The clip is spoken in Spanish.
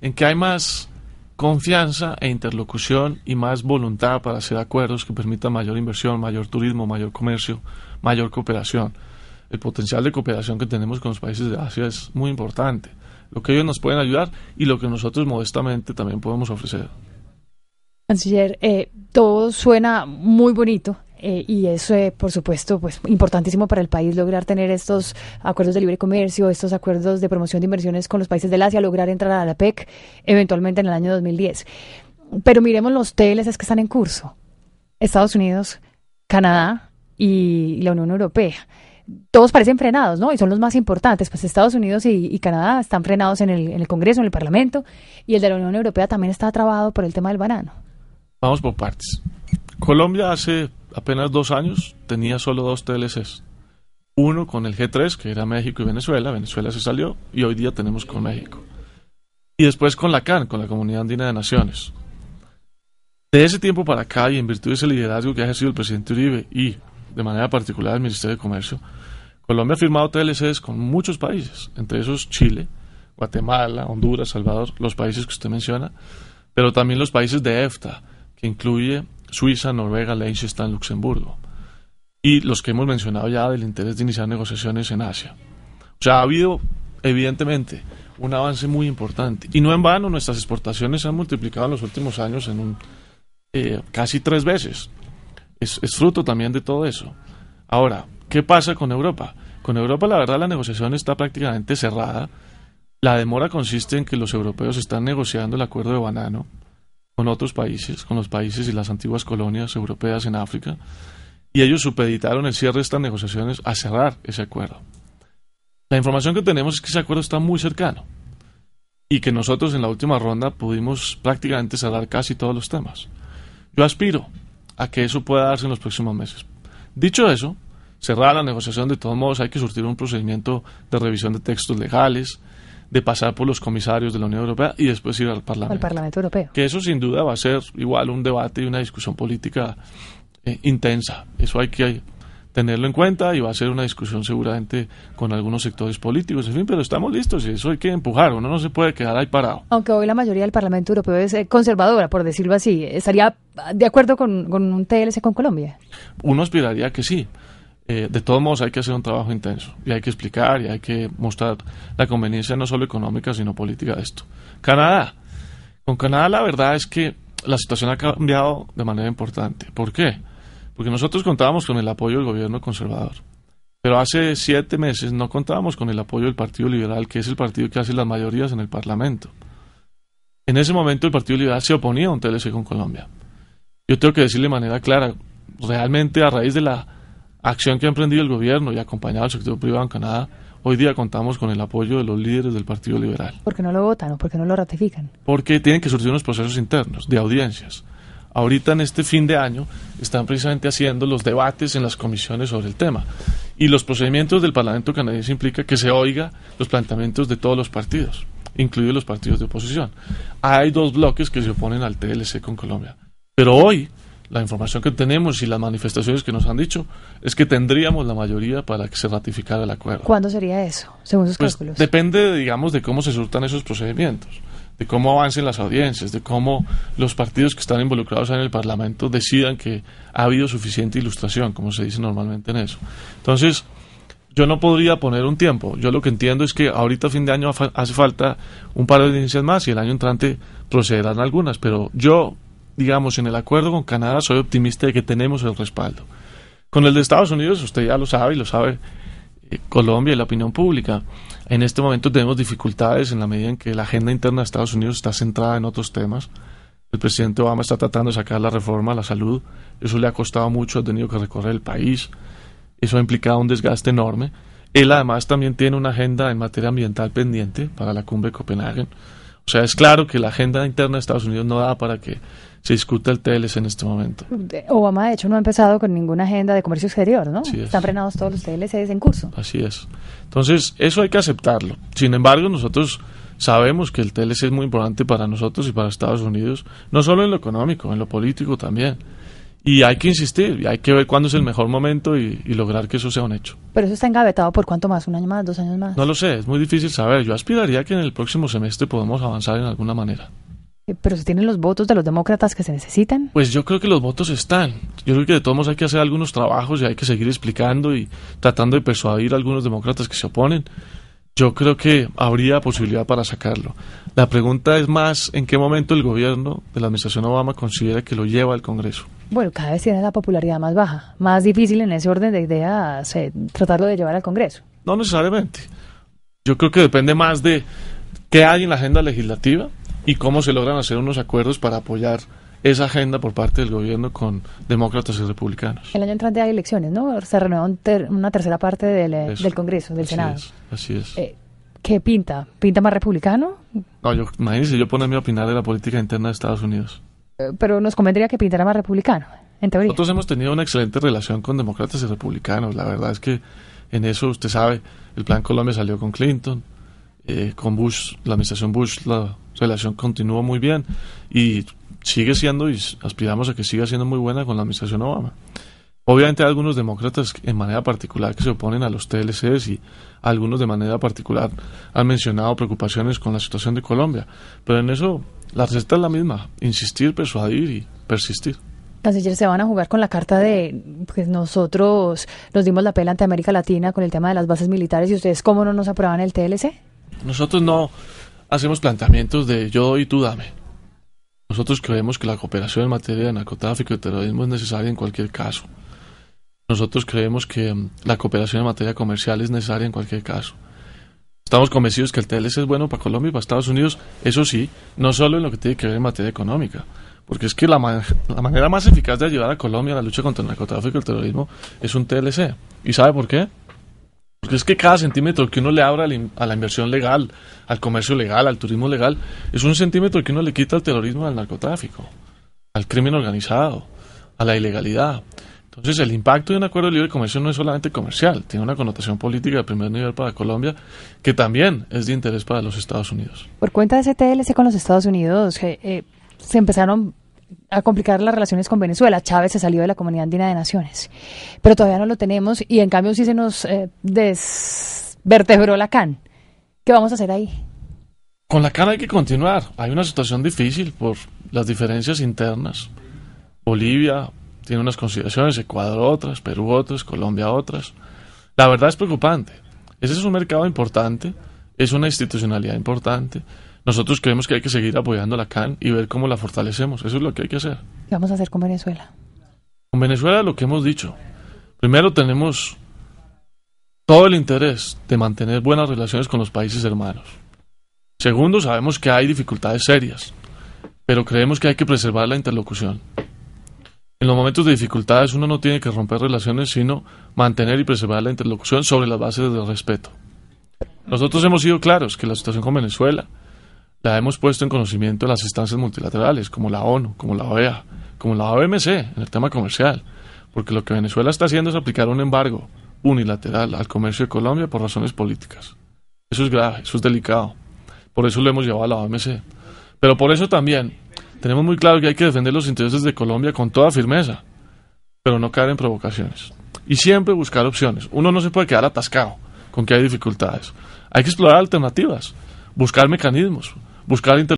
en que hay más confianza e interlocución y más voluntad para hacer acuerdos que permitan mayor inversión, mayor turismo, mayor comercio, mayor cooperación. El potencial de cooperación que tenemos con los países de Asia es muy importante. Lo que ellos nos pueden ayudar y lo que nosotros modestamente también podemos ofrecer. Canciller, eh, todo suena muy bonito, eh, y eso, por supuesto, pues importantísimo para el país lograr tener estos acuerdos de libre comercio, estos acuerdos de promoción de inversiones con los países del Asia, lograr entrar a la PEC eventualmente en el año 2010. Pero miremos los TLCs que están en curso. Estados Unidos, Canadá y la Unión Europea. Todos parecen frenados, ¿no? Y son los más importantes. Pues Estados Unidos y, Canadá están frenados en el, Congreso, en el Parlamento, y el de la Unión Europea también está trabado por el tema del banano. Vamos por partes. Colombia hace apenas dos años tenía solo dos TLCs. Uno con el G3, que era México y Venezuela. Venezuela se salió y hoy día tenemos con México. Y después con la CAN, con la Comunidad Andina de Naciones. De ese tiempo para acá, y en virtud de ese liderazgo que ha ejercido el presidente Uribe y, de manera particular, el Ministerio de Comercio, Colombia ha firmado TLCs con muchos países, entre esos Chile, Guatemala, Honduras, Salvador, los países que usted menciona, pero también los países de EFTA, que incluye Suiza, Noruega, en Luxemburgo. Y los que hemos mencionado ya del interés de iniciar negociaciones en Asia. O sea, ha habido, evidentemente, un avance muy importante. Y no en vano, nuestras exportaciones se han multiplicado en los últimos años en eh, casi tres veces. Es, es fruto también de todo eso. Ahora, ¿qué pasa con Europa? Con Europa, la verdad, la negociación está prácticamente cerrada. La demora consiste en que los europeos están negociando el acuerdo de banano, con otros países, con los países y las antiguas colonias europeas en África, y ellos supeditaron el cierre de estas negociaciones a cerrar ese acuerdo. La información que tenemos es que ese acuerdo está muy cercano y que nosotros en la última ronda pudimos prácticamente cerrar casi todos los temas. Yo aspiro a que eso pueda darse en los próximos meses. Dicho eso, cerrar la negociación, de todos modos hay que surtir un procedimiento de revisión de textos legales, de pasar por los comisarios de la Unión Europea y después ir al Parlamento. Al Parlamento Europeo. Que eso sin duda va a ser igual un debate y una discusión política eh, intensa. Eso hay que tenerlo en cuenta y va a ser una discusión seguramente con algunos sectores políticos, en fin, pero estamos listos y eso hay que empujar, uno no se puede quedar ahí parado. Aunque hoy la mayoría del Parlamento Europeo es eh, conservadora, por decirlo así, ¿estaría de acuerdo con, con un TLC con Colombia? Uno aspiraría que sí, eh, de todos modos hay que hacer un trabajo intenso y hay que explicar y hay que mostrar la conveniencia no solo económica sino política de esto. Canadá. Con Canadá la verdad es que la situación ha cambiado de manera importante. ¿Por qué? Porque nosotros contábamos con el apoyo del gobierno conservador. Pero hace siete meses no contábamos con el apoyo del Partido Liberal, que es el partido que hace las mayorías en el Parlamento. En ese momento el Partido Liberal se oponía a un TLC con Colombia. Yo tengo que decirle de manera clara, realmente a raíz de la acción que ha emprendido el gobierno y acompañado al sector privado en Canadá, hoy día contamos con el apoyo de los líderes del Partido Liberal. ¿Por qué no lo votan o por qué no lo ratifican? Porque tienen que surgir unos procesos internos de audiencias. Ahorita en este fin de año están precisamente haciendo los debates en las comisiones sobre el tema. Y los procedimientos del Parlamento canadiense implica que se oiga los planteamientos de todos los partidos, incluidos los partidos de oposición. Hay dos bloques que se oponen al TLC con Colombia. Pero hoy la información que tenemos y las manifestaciones que nos han dicho es que tendríamos la mayoría para que se ratificara el acuerdo. ¿Cuándo sería eso, según sus pues Depende, digamos, de cómo se surtan esos procedimientos, de cómo avancen las audiencias, de cómo los partidos que están involucrados en el Parlamento decidan que ha habido suficiente ilustración, como se dice normalmente en eso. Entonces, yo no podría poner un tiempo. Yo lo que entiendo es que ahorita a fin de año hace falta un par de audiencias más y el año entrante procederán algunas, pero yo digamos, en el acuerdo con Canadá, soy optimista de que tenemos el respaldo. Con el de Estados Unidos, usted ya lo sabe y lo sabe eh, Colombia y la opinión pública. En este momento tenemos dificultades en la medida en que la agenda interna de Estados Unidos está centrada en otros temas. El presidente Obama está tratando de sacar la reforma a la salud. Eso le ha costado mucho, ha tenido que recorrer el país. Eso ha implicado un desgaste enorme. Él además también tiene una agenda en materia ambiental pendiente para la cumbre de Copenhague. O sea, es claro que la agenda interna de Estados Unidos no da para que se discuta el TLC en este momento. Obama, de hecho, no ha empezado con ninguna agenda de comercio exterior, ¿no? Están frenados todos los TLCs en curso. Así es. Entonces, eso hay que aceptarlo. Sin embargo, nosotros sabemos que el TLC es muy importante para nosotros y para Estados Unidos, no solo en lo económico, en lo político también. Y hay que insistir, y hay que ver cuándo es el mejor momento y, y, lograr que eso sea un hecho. Pero eso está engavetado por cuánto más, un año más, dos años más. No lo sé, es muy difícil saber. Yo aspiraría que en el próximo semestre podamos avanzar en alguna manera. Eh, pero se tienen los votos de los demócratas que se necesitan. Pues yo creo que los votos están. Yo creo que de todos modos hay que hacer algunos trabajos y hay que seguir explicando y tratando de persuadir a algunos demócratas que se oponen. Yo creo que habría posibilidad para sacarlo. La pregunta es más en qué momento el gobierno de la administración Obama considera que lo lleva al Congreso. Bueno, cada vez tiene la popularidad más baja, más difícil en ese orden de ideas eh, tratarlo de llevar al Congreso. No necesariamente. Yo creo que depende más de qué hay en la agenda legislativa, y cómo se logran hacer unos acuerdos para apoyar esa agenda por parte del gobierno con demócratas y republicanos. El año entrante hay elecciones, ¿no? Se renueva una tercera parte del, eh, del Congreso, del Senado. así es. Eh, ¿Qué pinta? ¿Pinta más republicano? No, yo, imagínese yo ponerme a opinar de la política interna de Estados Unidos. Eh, pero nos convendría que pintara más republicano, en teoría. Nosotros hemos tenido una excelente relación con demócratas y republicanos. La verdad es que en eso, usted sabe, el Plan Colombia salió con Clinton eh, con Bush, la administración Bush, la relación continuó muy bien y sigue siendo y aspiramos a que siga siendo muy buena con la administración Obama. Obviamente hay algunos demócratas en manera particular que se oponen a los TLCs y algunos de manera particular han mencionado preocupaciones con la situación de Colombia, pero en eso la receta es la misma, insistir, persuadir y persistir canciller, se van a jugar con la carta de pues nosotros nos dimos la pela ante América Latina con el tema de las bases militares y ustedes cómo no nos aprueban el TLC? Nosotros no hacemos planteamientos de yo doy y tú dame. Nosotros creemos que la cooperación en materia de narcotráfico y terrorismo es necesaria en cualquier caso. Nosotros creemos que mm, la cooperación en materia comercial es necesaria en cualquier caso. Estamos convencidos que el TLC es bueno para Colombia y para Estados Unidos, eso sí, no solo en lo que tiene que ver en materia económica, porque es que la, la manera más eficaz de ayudar a Colombia a la lucha contra el narcotráfico y el terrorismo es un TLC. ¿Y sabe por qué? Porque es que cada centímetro que uno le abra a la inversión legal, al comercio legal, al turismo legal, es un centímetro que uno le quita al terrorismo, al narcotráfico, al crimen organizado, a la ilegalidad. Entonces, el impacto de un acuerdo de libre comercio no es solamente comercial, tiene una connotación política de primer nivel para Colombia que también es de interés para los Estados Unidos. Por cuenta de ese TLC con los Estados Unidos, eh, eh, se empezaron a complicar las relaciones con Venezuela. Chávez se salió de la Comunidad Andina de Naciones, pero todavía no lo tenemos y en cambio sí se nos eh, desvertebró la CAN. ¿Qué vamos a hacer ahí? Con la CAN hay que continuar. Hay una situación difícil por las diferencias internas. Bolivia tiene unas consideraciones, Ecuador otras, Perú otras, Colombia otras. La verdad es preocupante. Ese es un mercado importante, es una institucionalidad importante, nosotros creemos que hay que seguir apoyando a la CAN y ver cómo la fortalecemos. Eso es lo que hay que hacer. ¿Qué vamos a hacer con Venezuela? Con Venezuela lo que hemos dicho. Primero tenemos todo el interés de mantener buenas relaciones con los países hermanos. Segundo, sabemos que hay dificultades serias, pero creemos que hay que preservar la interlocución. En los momentos de dificultades uno no tiene que romper relaciones, sino mantener y preservar la interlocución sobre las bases del respeto. Nosotros hemos sido claros que la situación con Venezuela la hemos puesto en conocimiento en las instancias multilaterales, como la ONU, como la OEA, como la OMC, en el tema comercial, porque lo que Venezuela está haciendo es aplicar un embargo unilateral al comercio de Colombia por razones políticas. Eso es grave, eso es delicado. Por eso lo hemos llevado a la OMC. Pero por eso también tenemos muy claro que hay que defender los intereses de Colombia con toda firmeza, pero no caer en provocaciones. Y siempre buscar opciones. Uno no se puede quedar atascado con que hay dificultades. Hay que explorar alternativas buscar mecanismos, buscar